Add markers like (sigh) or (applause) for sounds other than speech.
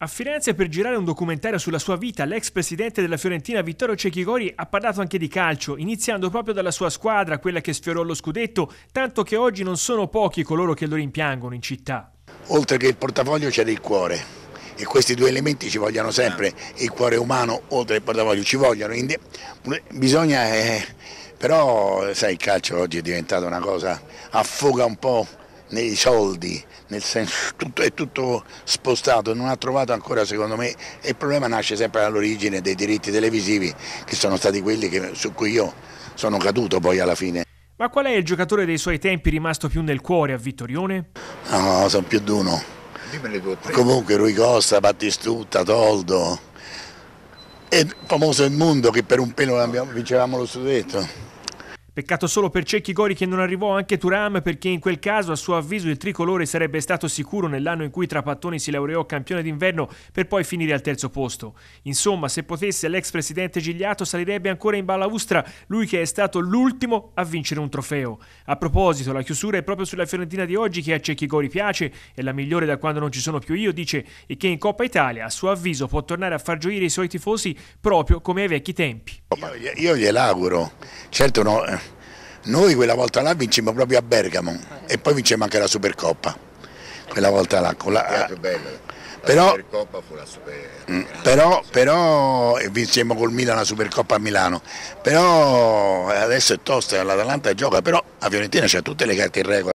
A Firenze per girare un documentario sulla sua vita, l'ex presidente della Fiorentina Vittorio Cecchigori ha parlato anche di calcio, iniziando proprio dalla sua squadra, quella che sfiorò lo scudetto, tanto che oggi non sono pochi coloro che lo rimpiangono in città. Oltre che il portafoglio c'è il cuore e questi due elementi ci vogliono sempre, il cuore umano oltre al portafoglio ci vogliono, bisogna, eh, però sai il calcio oggi è diventato una cosa, affoga un po' nei soldi, nel senso (laughs) tutto, è tutto spostato, non ha trovato ancora secondo me e il problema nasce sempre dall'origine dei diritti televisivi che sono stati quelli che, su cui io sono caduto poi alla fine. Ma qual è il giocatore dei suoi tempi rimasto più nel cuore a Vittorione? No, no sono più di uno. Comunque Rui Costa, Battistutta, Toldo, è famoso il mondo che per un pelo vincevamo lo studetto. Peccato solo per Cecchi Gori che non arrivò anche Turam perché in quel caso a suo avviso il tricolore sarebbe stato sicuro nell'anno in cui Trapattoni si laureò campione d'inverno per poi finire al terzo posto. Insomma, se potesse l'ex presidente Gigliato salirebbe ancora in balaustra lui che è stato l'ultimo a vincere un trofeo. A proposito, la chiusura è proprio sulla Fiorentina di oggi che a Cecchi Gori piace, è la migliore da quando non ci sono più io, dice, e che in Coppa Italia a suo avviso può tornare a far gioire i suoi tifosi proprio come ai vecchi tempi. Io, io gliel'auguro, certo no, eh, noi quella volta là vincemmo proprio a Bergamo e poi vincemmo anche la Supercoppa, quella volta là. Con la, più bella. Però, Supercoppa fu la super... Mm, però, però eh, vincemmo col Milan la Supercoppa a Milano, però eh, adesso è tosta, l'Atalanta gioca, però a Fiorentina c'ha tutte le carte in regola.